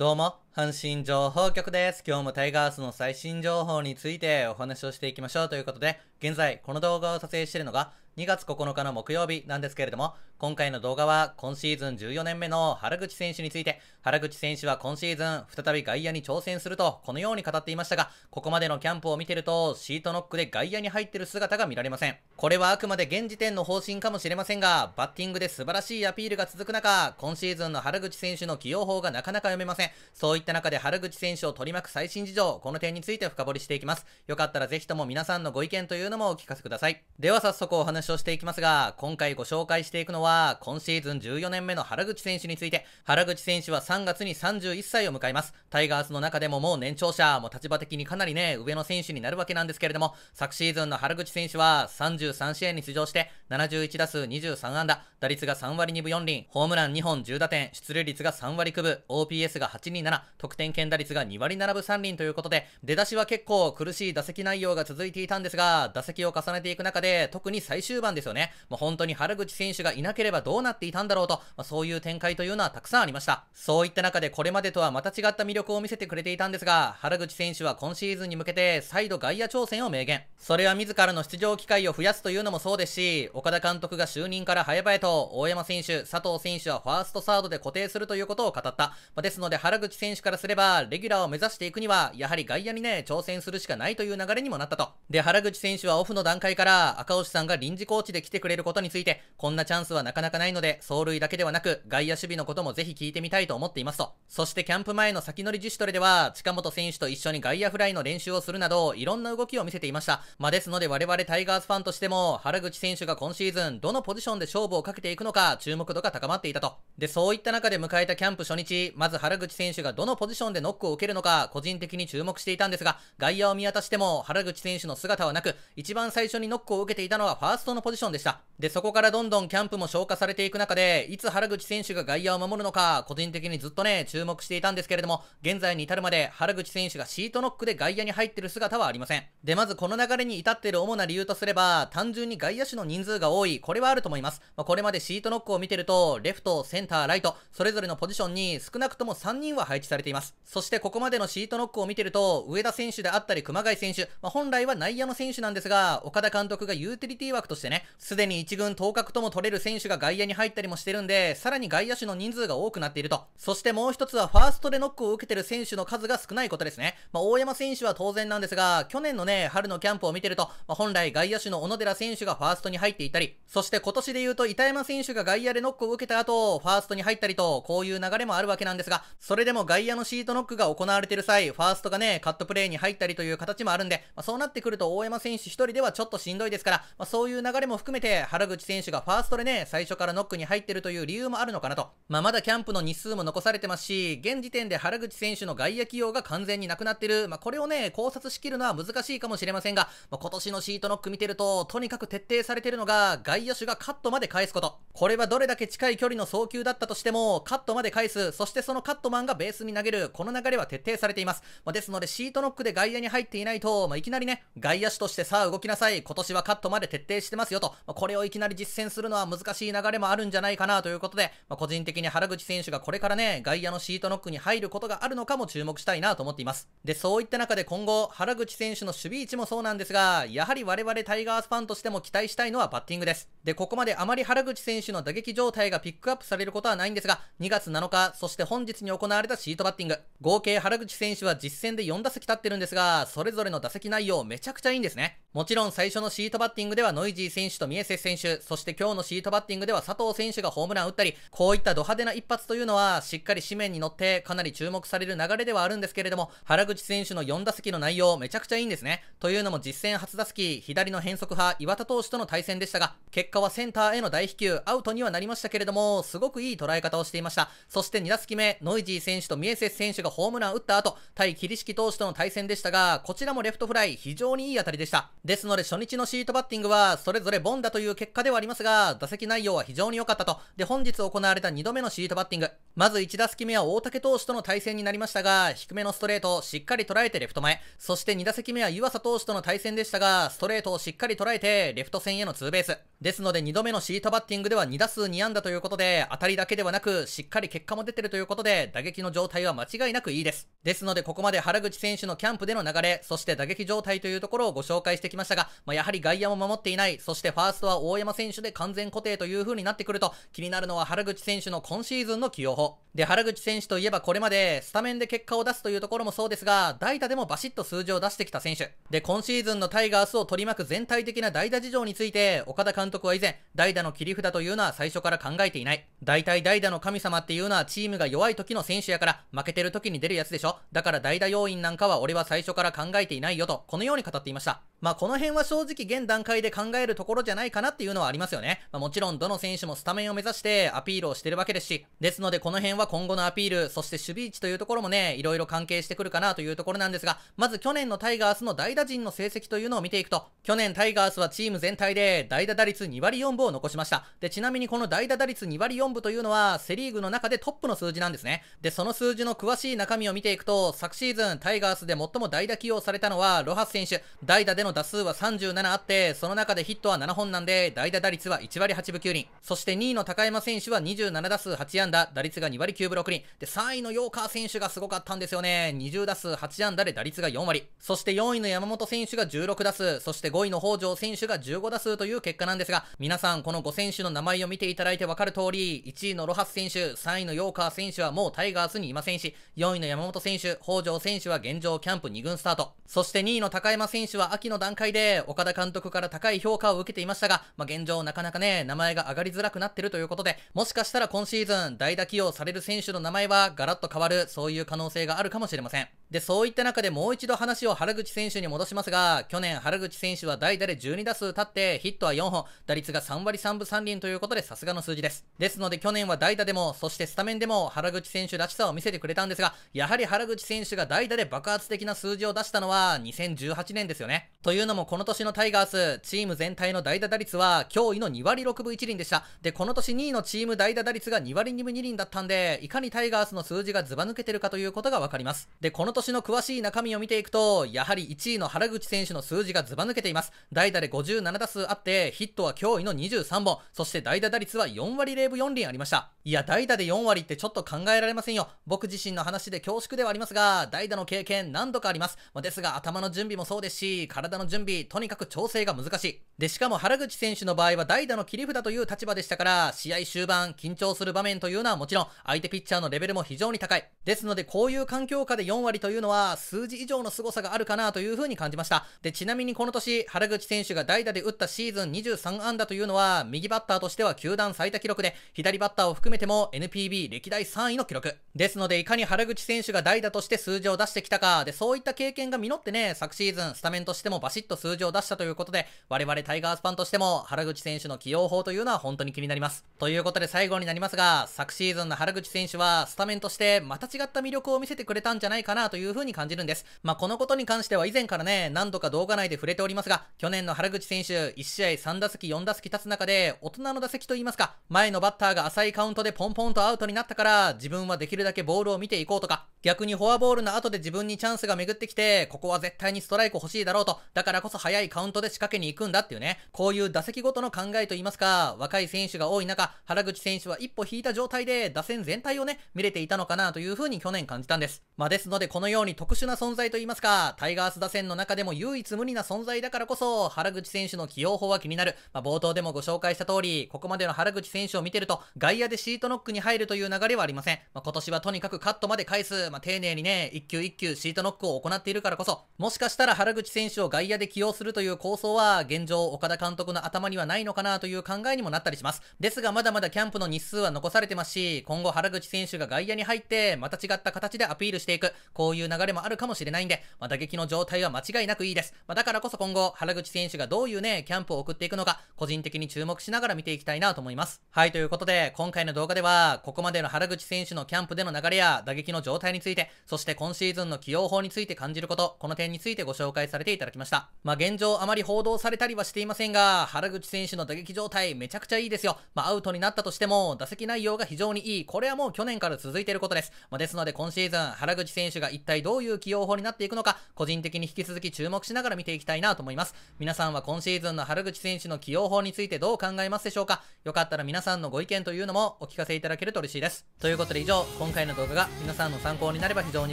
どうも、阪神情報局です。今日もタイガースの最新情報についてお話をしていきましょうということで、現在この動画を撮影しているのが2月9日の木曜日なんですけれども、今回の動画は今シーズン14年目の原口選手について、原口選手は今シーズン再び外野に挑戦するとこのように語っていましたが、ここまでのキャンプを見てるとシートノックで外野に入ってる姿が見られません。これはあくまで現時点の方針かもしれませんが、バッティングで素晴らしいアピールが続く中、今シーズンの原口選手の起用法がなかなか読めません。そういった中で原口選手を取り巻く最新事情、この点について深掘りしていきます。よかったらぜひとも皆さんのご意見というのもお聞かせください。では早速お話していきますが、今回ご紹介していくのは、今シーズン14年目の原口選手について、原口選手は3月に31歳を迎えます。タイガースの中でももう年長者、もう立場的にかなりね、上の選手になるわけなんですけれども、昨シーズンの原口選手は33試合に出場して、71打数23安打、打率が3割2分4厘、ホームラン2本10打点、出塁率が3割9分、OPS が827、得点圏打率が2割7分3厘ということで、出だしは結構苦しい打席内容が続いていたんですが、打席を重ねていく中で、特に最終終盤ですよね。もう本当に原口選手がいなければどうなっていたんだろうと、まあ、そういう展開というのはたくさんありました。そういった中でこれまでとはまた違った魅力を見せてくれていたんですが、原口選手は今シーズンに向けて再度外野挑戦を明言。それは自らの出場機会を増やすというのもそうですし、岡田監督が就任から早々と、大山選手、佐藤選手はファーストサードで固定するということを語った。まあ、ですので原口選手からすれば、レギュラーを目指していくには、やはり外野にね、挑戦するしかないという流れにもなったと。で、原口選手はオフの段階から、赤星さんが臨時ジコーチで来てくれることについて、こんなチャンスはなかなかないので、走塁だけではなく、外野守備のこともぜひ聞いてみたいと思っていますと。そしてキャンプ前の先乗り自主トレでは、近本選手と一緒に外野フライの練習をするなど、いろんな動きを見せていました。まあ、ですので我々タイガースファンとしても、原口選手が今シーズン、どのポジションで勝負をかけていくのか、注目度が高まっていたと。で、そういった中で迎えたキャンプ初日、まず原口選手がどのポジションでノックを受けるのか、個人的に注目していたんですが、外野を見渡しても、原口選手の姿はなく、一番最初にノックを受けていたのはファーストトのポジションでした。で、そこからどんどんキャンプも消化されていく中で、いつ原口選手が外野を守るのか、個人的にずっとね、注目していたんですけれども、現在に至るまで原口選手がシートノックで外野に入ってる姿はありません。で、まずこの流れに至ってる主な理由とすれば、単純に外野手の人数が多い、これはあると思います。まあ、これまでシートノックを見てると、レフト、センター、ライト、それぞれのポジションに少なくとも3人は配置されています。そしてここまでのシートノックを見てると、上田選手であったり熊谷選手、まあ、本来は内野の選手なんですが、岡田監督がユーティリティ枠としてね、すでに1軍当確とも取れる選手が外野に入ったりもしてるんで、さらに外野手の人数が多くなっていると。そしてもう一つはファーストでノックを受けてる選手の数が少ないことですね。まあ、大山選手は当然なんですが、去年のね、春のキャンプを見てると、まあ、本来外野手の小野寺選手がファーストに入っていたり、そして今年で言うと板山選手が外野でノックを受けた後、ファーストに入ったりと、こういう流れもあるわけなんですが、それでも外野のシートノックが行われてる際、ファーストがね、カットプレーに入ったりという形もあるんで、まあ、そうなってくると大山選手一人ではちょっとしんどいですから、まあ、そういう流流れも含めて、原口選手がファーストでね、最初からノックに入ってるという理由もあるのかなと。まあ、まだキャンプの日数も残されてますし、現時点で原口選手の外野起用が完全になくなってる。まあ、これをね、考察しきるのは難しいかもしれませんが、まあ、今年のシートノック見てると、とにかく徹底されてるのが、外野手がカットまで返すこと。これはどれだけ近い距離の送球だったとしても、カットまで返す、そしてそのカットマンがベースに投げる、この流れは徹底されています。まあ、ですので、シートノックで外野に入っていないと、まあ、いきなりね、外野手としてさあ動きなさい、今年はカットまで徹底してますよと、まあ、これをいきなり実践するのは難しい流れもあるんじゃないかなということで、まあ、個人的に原口選手がこれからね、外野のシートノックに入ることがあるのかも注目したいなと思っています。で、そういった中で今後、原口選手の守備位置もそうなんですが、やはり我々タイガースファンとしても期待したいのはバッティングです。で、ここまであまり原口選手の打撃状態がピックアップされることはないんですが、2月7日、そして本日に行われたシートバッティング。合計原口選手は実戦で4打席立ってるんですが、それぞれの打席内容めちゃくちゃいいんですね。もちろん最初のシートバッティングではノイジー選手とミエセス選手、そして今日のシートバッティングでは佐藤選手がホームラン打ったり、こういったド派手な一発というのは、しっかり紙面に乗って、かなり注目される流れではあるんですけれども、原口選手の4打席の内容、めちゃくちゃいいんですね。というのも実戦初打席、左の変則派、岩田投手との対戦でしたが、結果はセンターへの大飛球、アウトにはなりましたけれども、すごくいい捉え方をしていました。そして2打席目、ノイジー選手とミエセス選手がホームラン打った後、対桐敷投手との対戦でしたが、こちらもレフトフライ、非常にいい当たりでした。ですので初日のシートバッティングは、それれぞれン打という結果ではありますが、打席内容は非常に良かったと。で、本日行われた2度目のシートバッティング。まず1打席目は大竹投手との対戦になりましたが、低めのストレートをしっかり捉えてレフト前。そして2打席目は湯浅投手との対戦でしたが、ストレートをしっかり捉えて、レフト線へのツーベース。ですので2度目のシートバッティングでは2打数2安打ということで、当たりだけではなく、しっかり結果も出てるということで、打撃の状態は間違いなくいいです。ですのでここまで原口選手のキャンプでの流れ、そして打撃状態というところをご紹介してきましたが、まあ、やはり外野も守っていない、そしてファーストは大山選手で完全固定という風になってくると、気になるのは原口選手の今シーズンの起用法。で、原口選手といえばこれまで、スタメンで結果を出すというところもそうですが、代打でもバシッと数字を出してきた選手。で、今シーズンのタイガースを取り巻く全体的な代打事情について、岡田監督は以前、代打の切り札というのは最初から考えていない。大体代打の神様っていうのはチームが弱い時の選手やから、負けてる時に出るやつでしょ。だから代打要因なんかは俺は最初から考えていないよと、このように語っていました。まあ、この辺は正直現段階で考えるるところじゃないかなっていうのはありますよね。まあ、もちろんどの選手もスタメンを目指してアピールをしてるわけですし、ですのでこの辺は今後のアピール、そして守備位置というところもね、いろいろ関係してくるかなというところなんですが、まず去年のタイガースの代打陣の成績というのを見ていくと、去年タイガースはチーム全体で代打打率2割4分を残しました。で、ちなみにこの代打打率2割4分というのは、セリーグの中でトップの数字なんですね。で、その数字の詳しい中身を見ていくと、昨シーズンタイガースで最も代打起用されたのはロハス選手。代打での打数は37あって、その中でヒッットは7本なんで、代打打率は1割8分9厘。そして2位の高山選手は27打数8安打、打率が2割9分6厘。で、3位のヨーカー選手がすごかったんですよね。20打数8安打で打率が4割。そして4位の山本選手が16打数、そして5位の北条選手が15打数という結果なんですが、皆さんこの5選手の名前を見ていただいてわかる通り、1位のロハス選手、3位のヨーカー選手はもうタイガースにいませんし、4位の山本選手、北条選手は現状キャンプ2軍スタート。そして2位の高山選手は秋の段階で、岡田監督から高い評価をを受けていましたが、まあ、現状なかなかね、名前が上がりづらくなってるということで、もしかしたら今シーズン代打起用される選手の名前はガラッと変わる、そういう可能性があるかもしれません。で、そういった中でもう一度話を原口選手に戻しますが、去年原口選手は代打で12打数立ってヒットは4本、打率が3割3分3厘ということでさすがの数字です。ですので去年は代打でも、そしてスタメンでも原口選手らしさを見せてくれたんですが、やはり原口選手が代打で爆発的な数字を出したのは2018年ですよね。というのもこの年のタイガース、チーム全体体の代打打率は驚異の2割6分1厘でした。で、この年2位のチーム代打打率が2割2分2厘だったんで、いかにタイガースの数字がズバ抜けてるかということがわかります。で、この年の詳しい中身を見ていくと、やはり1位の原口選手の数字がズバ抜けています。代打で57打数あって、ヒットは驚異の23本、そして代打打率は4割0分4厘ありました。いや、代打で4割ってちょっと考えられませんよ。僕自身の話で恐縮ではありますが、代打の経験何度かあります。まですが、頭の準備もそうですし、体の準備、とにかく調整が難しい。で、しかも原口選手の場合は代打の切り札という立場でしたから、試合終盤、緊張する場面というのはもちろん、相手ピッチャーのレベルも非常に高い。ですので、こういう環境下で4割というのは、数字以上の凄さがあるかなというふうに感じました。で、ちなみにこの年、原口選手が代打で打ったシーズン23安打というのは、右バッターとしては球団最多記録で、左バッターを含めても NPB 歴代3位の記録。ですので、いかに原口選手が代打として数字を出してきたか、で、そういった経験が実ってね、昨シーズン、スタメンとしてもバシッと数字を出したということで、我々タイガースファンとしても原口選手の起用法というのは本当に気になります。ということで最後になりますが、昨シーズンの原口選手はスタメンとしてまた違った魅力を見せてくれたんじゃないかなというふうに感じるんです。まあ、このことに関しては以前からね、何度か動画内で触れておりますが、去年の原口選手1試合3打席4打席立つ中で、大人の打席といいますか、前のバッターが浅いカウントでポンポンとアウトになったから、自分はできるだけボールを見ていこうとか、逆にフォアボールの後で自分にチャンスが巡ってきて、ここは絶対にストライク欲しいだろうと、だからこそ早いカウントで仕掛けに行くんだっていうね、こういう打席ごとの考えといいますか、若い選手が多い中、原口選手は一歩引いた状態で打線全体をね、見れていたのかなというふうに去年感じたんです。まあ、ですのでこのように特殊な存在といいますか、タイガース打線の中でも唯一無二な存在だからこそ、原口選手の起用法は気になる。まあ、冒頭でもご紹介した通り、ここまでの原口選手を見てると、外野でシートノックに入るという流れはありません。まあ、今年はとにかくカットまで返す、まあ、丁寧にね、一球一球シートノックを行っているからこそ、もしかしたら原口選手を外野で起用するという構想は、現状岡田監督の頭にはないのかなという考えにもなったりします。ですがまだまだキャンプの日数は残されてますし、今後原口選手が外野に入って、また違った形でアピールしていく、こういう流れもあるかもしれないんで、まあ、打撃の状態は間違いなくいいです。まあ、だからこそ今後、原口選手がどういうね、キャンプを送っていくのか、個人的に注目しながら見ていきたいなと思います。はい、ということで、今回の動画では、ここまでの原口選手のキャンプでの流れや、打撃の状態について、そして今シーズンの起用法について感じること、この点についてご紹介されていただきました。まあ、現状あまり報道されたりはしていませんが、原口選手の打撃状態めちゃくちゃいいですよ。まあ、アウトになったとしても、打席内容が非常にいい。これはもう去年から続いていることです。まあ、ですので今シーズン、原口選手が一体どういう起用法になっていくのか、個人的に引き続き注目しながら見ていきたいなと思います。皆さんは今シーズンの原口選手の起用法についてどう考えますでしょうかよかったら皆さんのご意見というのもお聞かせいただけると嬉しいです。ということで以上、今回の動画が皆さんの参考になれば非常に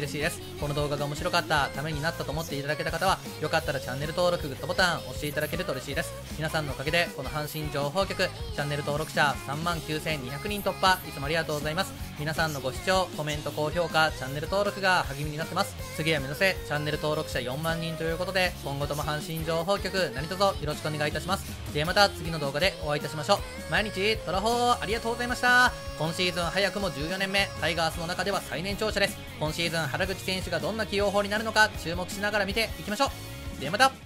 嬉しいです。この動画が面白かった、ためになったと思っていただけた方は、よかったらチャンネル登録、グッドボタン押していただけると嬉しいです。しいです皆さんのおかげでこの阪神情報局チャンネル登録者3万9200人突破いつもありがとうございます皆さんのご視聴コメント高評価チャンネル登録が励みになってます次は目指せチャンネル登録者4万人ということで今後とも阪神情報局何卒よろしくお願いいたしますではまた次の動画でお会いいたしましょう毎日トラフォーありがとうございました今シーズン早くも14年目タイガースの中では最年長者です今シーズン原口選手がどんな起用法になるのか注目しながら見ていきましょうではまた